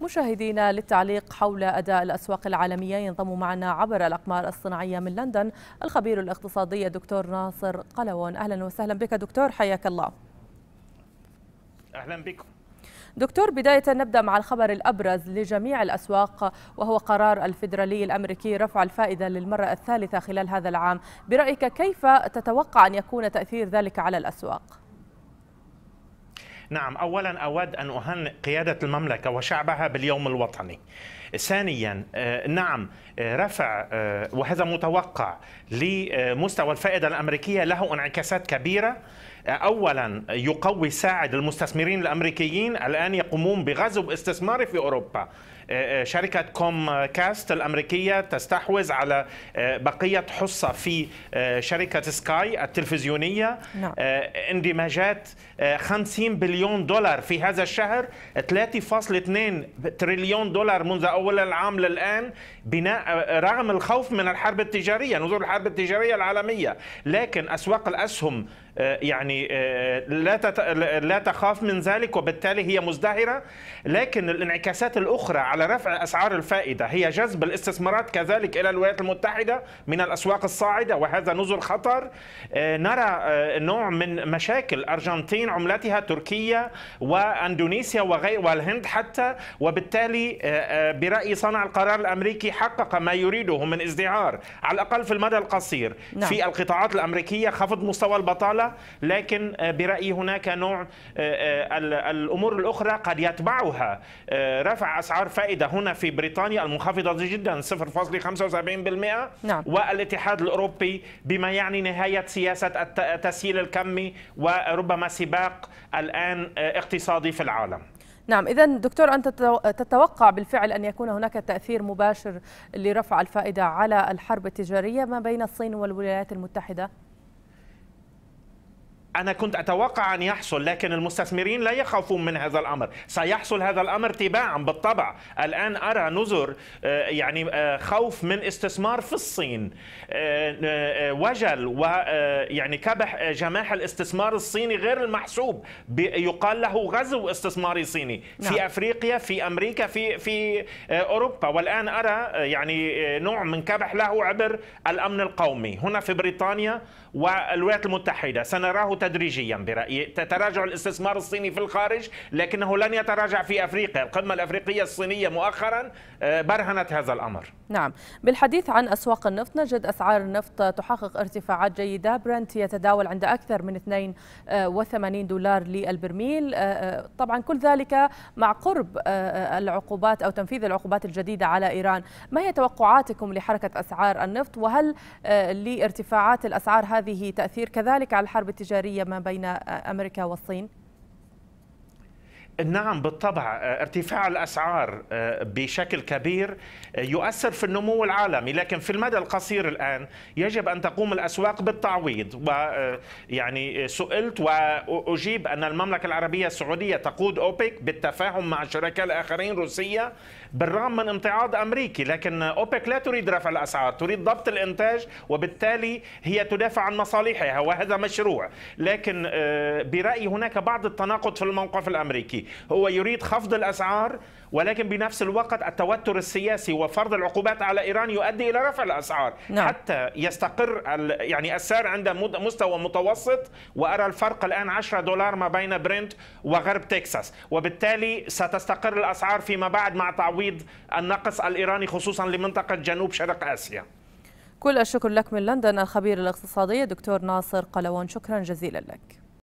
مشاهدينا للتعليق حول أداء الأسواق العالمية ينضم معنا عبر الأقمار الصناعية من لندن الخبير الاقتصادي الدكتور ناصر قلوون أهلا وسهلا بك دكتور حياك الله أهلا بكم دكتور بداية نبدأ مع الخبر الأبرز لجميع الأسواق وهو قرار الفيدرالي الأمريكي رفع الفائدة للمرة الثالثة خلال هذا العام برأيك كيف تتوقع أن يكون تأثير ذلك على الأسواق؟ نعم أولا أود أن أهنئ قيادة المملكة وشعبها باليوم الوطني ثانيا آه، نعم آه، رفع آه، وهذا متوقع لمستوى الفائدة الأمريكية له انعكاسات كبيرة اولا يقوي ساعد المستثمرين الامريكيين الان يقومون بغزو استثماري في اوروبا آه، آه، شركة كوم كاست الأمريكية تستحوذ على آه، بقية حصة في شركة سكاي التلفزيونية نعم. اندماجات 50 بليون دولار في هذا الشهر 3.2 تريليون دولار منذ أول العام للآن بناء رغم الخوف من الحرب التجارية نزول الحرب التجارية العالمية لكن أسواق الأسهم آه، يعني آه، لا لا تخاف من ذلك وبالتالي هي مزدهره لكن الانعكاسات الاخرى على رفع اسعار الفائده هي جذب الاستثمارات كذلك الى الولايات المتحده من الاسواق الصاعده وهذا نزل خطر آه، نرى نوع من مشاكل ارجنتين عملتها تركيا واندونيسيا وغير والهند حتى وبالتالي برايي صنع القرار الامريكي حقق ما يريده من ازدهار على الاقل في المدى القصير نعم. في القطاعات الامريكيه خفض مستوى البطاله الدولة لكن آه، برأيي هناك نوع آه، آه، الأمور الأخرى قد يتبعها رفع أسعار فائدة هنا في بريطانيا المنخفضة جدا 0.75% نعم. والاتحاد الأوروبي بما يعني نهاية سياسة التسهيل الكمي وربما سباق الآن اقتصادي في العالم نعم إذا دكتور أنت تتوقع بالفعل أن يكون هناك تأثير مباشر لرفع الفائدة على الحرب التجارية ما بين الصين والولايات المتحدة؟ أنا كنت أتوقع أن يحصل لكن المستثمرين لا يخافون من هذا الأمر سيحصل هذا الأمر تباعا بالطبع الآن أرى نزر آه، يعني آه، خوف من استثمار في الصين آه، وجل ويعني كبح جماح الاستثمار الصيني غير المحسوب يقال له غزو استثماري صيني نعم. في أفريقيا في أمريكا في, في أوروبا والآن أرى يعني نوع من كبح له عبر الأمن القومي هنا في بريطانيا والولايات المتحدة سنراه تدريجيا برأيي تتراجع الاستثمار الصيني في الخارج لكنه لن يتراجع في أفريقيا القمة الأفريقية الصينية مؤخرا آه، برهنت هذا الأمر نعم بالحديث عن أسواق النفط نجد أسعار النفط تحقق ارتفاعات جيدة برنت يتداول عند أكثر من 82 دولار للبرميل آه، آه، طبعا كل ذلك مع قرب العقوبات أو تنفيذ العقوبات الجديدة على إيران ما هي توقعاتكم لحركة أسعار النفط وهل لارتفاعات الأسعار هذه تأثير كذلك على الحرب التجارية التجارية ما بين أمريكا والصين؟ نعم بالطبع آه، ارتفاع الاسعار آه، بشكل كبير آه، يؤثر في النمو العالمي لكن في المدى القصير الان يجب ان تقوم الاسواق بالتعويض ويعني سئلت واجيب ان المملكه العربيه السعوديه تقود اوبك بالتفاهم مع الشركاء الاخرين روسيا بالرغم من امتعاض امريكي لكن اوبك لا تريد رفع الاسعار تريد ضبط الانتاج وبالتالي هي تدافع عن مصالحها وهذا مشروع لكن برايي هناك بعض التناقض في الموقف الامريكي هو يريد خفض الأسعار ولكن بنفس الوقت التوتر السياسي وفرض العقوبات على ايران يؤدي الى رفع الاسعار نعم. حتى يستقر يعني السعر عند مستوى متوسط وارى الفرق الان 10 دولار ما بين برنت وغرب تكساس وبالتالي ستستقر الاسعار فيما بعد مع تعويض النقص الايراني خصوصا لمنطقه جنوب شرق اسيا كل الشكر لك من لندن الخبير الاقتصادي دكتور ناصر قلوان شكرا جزيلا لك